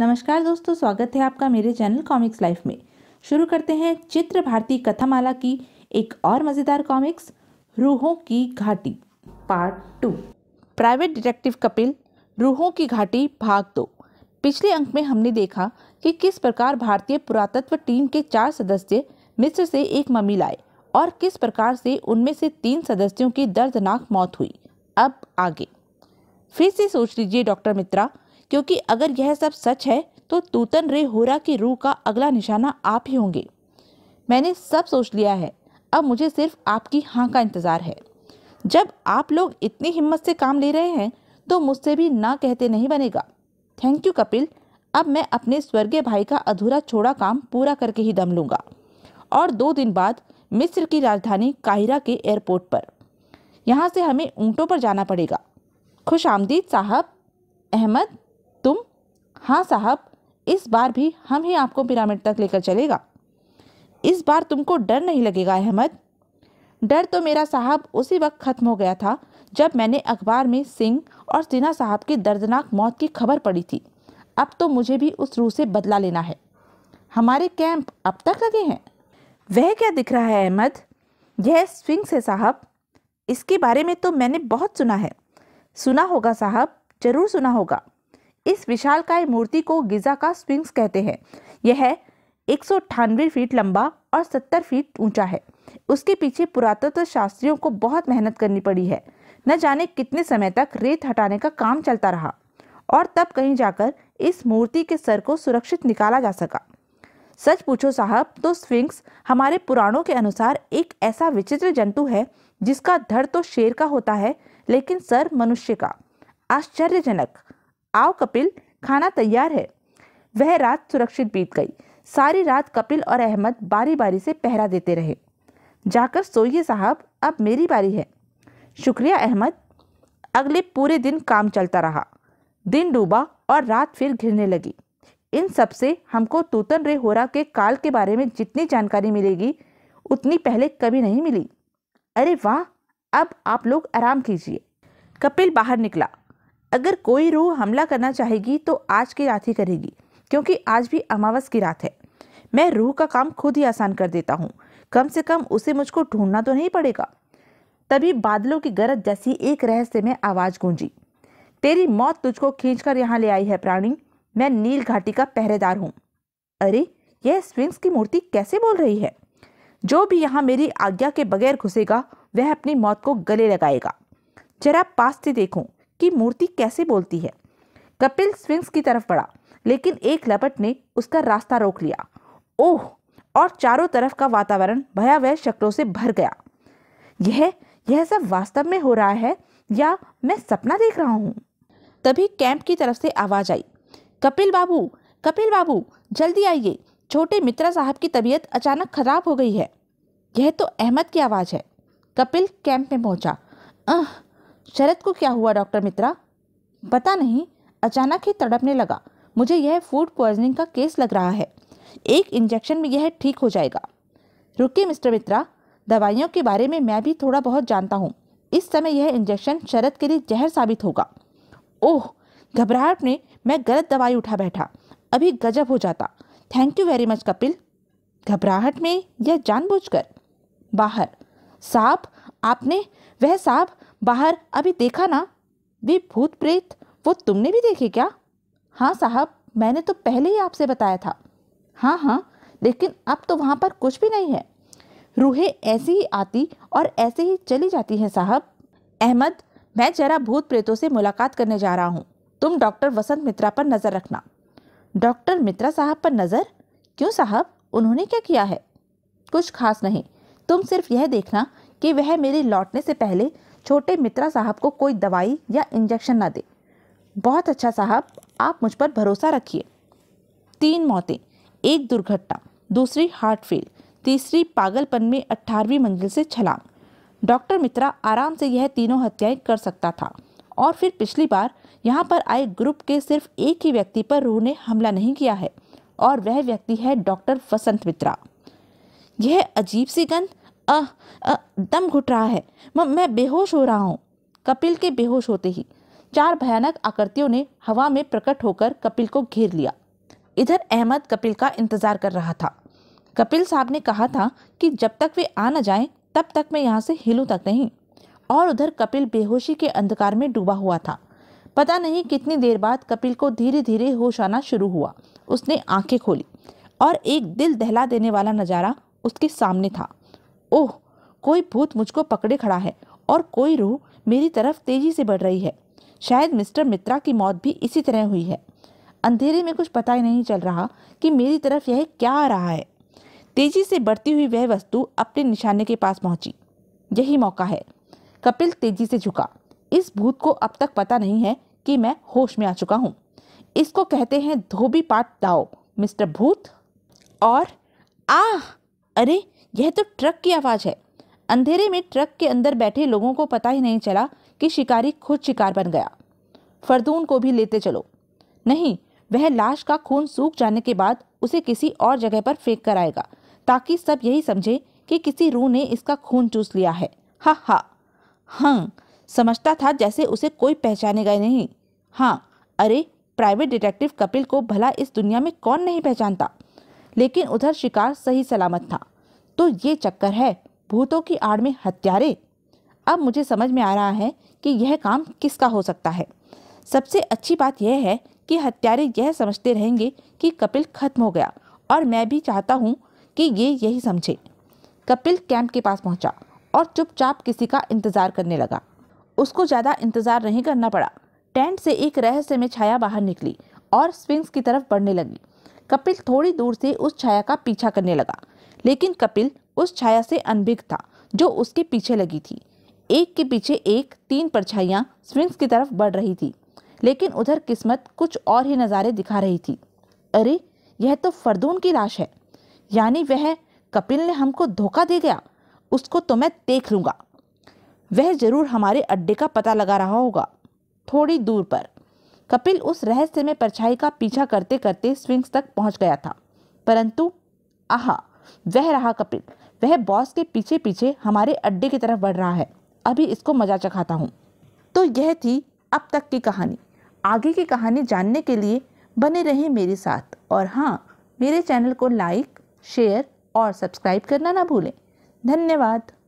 नमस्कार दोस्तों स्वागत है आपका मेरे चैनल कॉमिक्स लाइफ में शुरू करते हैं चित्र भारती कथामाला की एक और मज़ेदार कॉमिक्स रूहों की घाटी part two private detective Kapil रूहों की घाटी भाग दो पिछले अंक में हमने देखा कि किस प्रकार भारतीय पुरातत्व टीम के चार सदस्य मिस्र से एक मम्मी लाए और किस प्रकार से उनमें से तीन सदस्यों की दर्दनाक मौत हुई अब आगे फिर से सोच लीजिए डॉक्टर मित्रा क्योंकि अगर यह सब सच है तो तूतन रे होरा की रूह का अगला निशाना आप ही होंगे मैंने सब सोच लिया है अब मुझे सिर्फ आपकी हाँ का इंतज़ार है जब आप लोग इतनी हिम्मत से काम ले रहे हैं तो मुझसे भी ना कहते नहीं बनेगा थैंक यू कपिल अब मैं अपने स्वर्गीय भाई का अधूरा छोड़ा काम पूरा करके ही दम लूँगा और दो दिन बाद मिस्र की राजधानी काहिरा के एयरपोर्ट पर यहाँ से हमें ऊँटों पर जाना पड़ेगा खुश आमदीद साहब अहमद हाँ साहब इस बार भी हम ही आपको पिरामिड तक लेकर चलेगा इस बार तुमको डर नहीं लगेगा अहमद डर तो मेरा साहब उसी वक्त ख़त्म हो गया था जब मैंने अखबार में सिंह और सिन्हा साहब की दर्दनाक मौत की खबर पड़ी थी अब तो मुझे भी उस रूह से बदला लेना है हमारे कैंप अब तक लगे हैं वह क्या दिख रहा है अहमद यह स्विंग्स है साहब इसके बारे में तो मैंने बहुत सुना है सुना होगा साहब जरूर सुना होगा इस विशालकाय मूर्ति को गिजा का स्विंग्स कहते हैं यह एक एक फीट लंबा और 70 फीट ऊंचा है उसके पीछे पुरातत्व शास्त्रियों को बहुत मेहनत करनी पड़ी है न जाने कितने समय तक रेत हटाने का काम चलता रहा और तब कहीं जाकर इस मूर्ति के सर को सुरक्षित निकाला जा सका सच पूछो साहब तो स्विंग्स हमारे पुराणों के अनुसार एक ऐसा विचित्र जंतु है जिसका धड़ तो शेर का होता है लेकिन सर मनुष्य का आश्चर्यजनक आओ कपिल खाना तैयार है वह रात सुरक्षित बीत गई सारी रात कपिल और अहमद बारी बारी से पहरा देते रहे जाकर सोइए साहब अब मेरी बारी है शुक्रिया अहमद अगले पूरे दिन काम चलता रहा दिन डूबा और रात फिर घिरने लगी इन सब से हमको तूतन रे होरा के काल के बारे में जितनी जानकारी मिलेगी उतनी पहले कभी नहीं मिली अरे वाह अब आप लोग आराम कीजिए कपिल बाहर निकला अगर कोई रूह हमला करना चाहेगी तो आज की रात ही करेगी क्योंकि आज भी अमावस की रात है मैं रूह का काम खुद ही आसान कर देता हूँ कम से कम उसे मुझको ढूंढना तो नहीं पड़ेगा तभी बादलों की गरज जैसी एक रहस्य में आवाज़ गूंजी तेरी मौत तुझको खींचकर यहाँ ले आई है प्राणी मैं नील घाटी का पहरेदार हूँ अरे यह स्विंग्स की मूर्ति कैसे बोल रही है जो भी यहाँ मेरी आज्ञा के बगैर घुसेगा वह अपनी मौत को गले लगाएगा जरा पास से देखूं की मूर्ति कैसे बोलती है कपिल स्विंग्स की तरफ बढ़ा लेकिन एक लपट ने उसका रास्ता रोक लिया ओह और चारों तरफ का वातावरण भयावह शक्लों से भर गया यह यह सब वास्तव में हो रहा है या मैं सपना देख रहा हूँ तभी कैंप की तरफ से आवाज़ आई कपिल बाबू कपिल बाबू जल्दी आइए छोटे मित्रा साहब की तबीयत अचानक ख़राब हो गई है यह तो अहमद की आवाज़ है कपिल कैंप में पहुंचा अह शरद को क्या हुआ डॉक्टर मित्रा पता नहीं अचानक ही तड़पने लगा मुझे यह फूड पॉइजनिंग का केस लग रहा है एक इंजेक्शन में यह ठीक हो जाएगा रुकिए मिस्टर मित्रा दवाइयों के बारे में मैं भी थोड़ा बहुत जानता हूँ इस समय यह इंजेक्शन शरद के लिए जहर साबित होगा ओह घबराहट में मैं गलत दवाई उठा बैठा अभी गजब हो जाता thank you very much Kapil घबराहट में यह जानबूझकर बाहर साहब आपने वह साहब बाहर अभी देखा ना वे भूत प्रेत वो तुमने भी देखे क्या हाँ साहब मैंने तो पहले ही आपसे बताया था हाँ हाँ लेकिन अब तो वहाँ पर कुछ भी नहीं है रूहें ऐसी ही आती और ऐसे ही चली जाती हैं साहब अहमद मैं जरा भूत प्रेतों से मुलाकात करने जा रहा हूँ तुम डॉक्टर वसंत मित्रा पर नज़र रखना डॉक्टर मित्रा साहब पर नज़र क्यों साहब उन्होंने क्या किया है कुछ खास नहीं तुम सिर्फ यह देखना कि वह मेरे लौटने से पहले छोटे मित्रा साहब को कोई दवाई या इंजेक्शन ना दे बहुत अच्छा साहब आप मुझ पर भरोसा रखिए तीन मौतें एक दुर्घटना दूसरी हार्ट फेल तीसरी पागलपन में अट्ठारहवीं मंजिल से छलांग डॉक्टर मित्रा आराम से यह तीनों हत्याएं कर सकता था और फिर पिछली बार यहाँ पर आए ग्रुप के सिर्फ एक ही व्यक्ति पर रूह ने हमला नहीं किया है और वह व्यक्ति है डॉक्टर वसंत मित्रा यह अजीब सी गंध अह दम घुट रहा है मैं बेहोश हो रहा हूँ कपिल के बेहोश होते ही चार भयानक आकृतियों ने हवा में प्रकट होकर कपिल को घेर लिया इधर अहमद कपिल का इंतजार कर रहा था कपिल साहब ने कहा था कि जब तक वे आ न जाएं तब तक मैं यहाँ से हिलूँ तक नहीं और उधर कपिल बेहोशी के अंधकार में डूबा हुआ था पता नहीं कितनी देर बाद कपिल को धीरे धीरे होश आना शुरू हुआ उसने आंखें खोली और एक दिल दहला देने वाला नज़ारा उसके सामने था ओह कोई भूत मुझको पकड़े खड़ा है और कोई रूह मेरी तरफ तेजी से बढ़ रही है शायद मिस्टर मित्रा की मौत भी इसी तरह हुई है अंधेरे में कुछ पता ही नहीं चल रहा कि मेरी तरफ यह क्या आ रहा है तेजी से बढ़ती हुई वह वस्तु अपने निशाने के पास पहुंची यही मौका है कपिल तेजी से झुका इस भूत को अब तक पता नहीं है कि मैं होश में आ चुका हूँ इसको कहते हैं धोबी पाट दाओ मिस्टर भूत और आह अरे यह तो ट्रक की आवाज़ है अंधेरे में ट्रक के अंदर बैठे लोगों को पता ही नहीं चला कि शिकारी खुद शिकार बन गया फरदून को भी लेते चलो नहीं वह लाश का खून सूख जाने के बाद उसे किसी और जगह पर फेंक कर आएगा ताकि सब यही समझे कि किसी रूह ने इसका खून चूस लिया है हा हा हाँ समझता था जैसे उसे कोई पहचाने गए नहीं हाँ अरे प्राइवेट डिटेक्टिव कपिल को भला इस दुनिया में कौन नहीं पहचानता लेकिन उधर शिकार सही सलामत था तो ये चक्कर है भूतों की आड़ में हत्यारे अब मुझे समझ में आ रहा है कि यह काम किसका हो सकता है सबसे अच्छी बात यह है कि हत्यारे यह समझते रहेंगे कि कपिल खत्म हो गया और मैं भी चाहता हूँ कि ये यही समझे कपिल कैंप के पास पहुँचा और चुपचाप किसी का इंतज़ार करने लगा उसको ज़्यादा इंतज़ार नहीं करना पड़ा टेंट से एक रहस्य में छाया बाहर निकली और स्विंग्स की तरफ बढ़ने लगी कपिल थोड़ी दूर से उस छाया का पीछा करने लगा लेकिन कपिल उस छाया से अनभिग था जो उसके पीछे लगी थी एक के पीछे एक तीन परछाइयाँ स्विंग्स की तरफ बढ़ रही थी लेकिन उधर किस्मत कुछ और ही नज़ारे दिखा रही थी अरे यह तो फरदून की लाश है यानी वह कपिल ने हमको धोखा दे गया उसको तो मैं देख लूँगा वह जरूर हमारे अड्डे का पता लगा रहा होगा थोड़ी दूर पर कपिल उस रहस्य में परछाई का पीछा करते करते स्विंग्स तक पहुंच गया था परंतु आहा वह रहा कपिल वह बॉस के पीछे पीछे हमारे अड्डे की तरफ बढ़ रहा है अभी इसको मजा चखाता हूँ तो यह थी अब तक की कहानी आगे की कहानी जानने के लिए बने रहें मेरे साथ और हाँ मेरे चैनल को लाइक शेयर और सब्सक्राइब करना ना भूलें धन्यवाद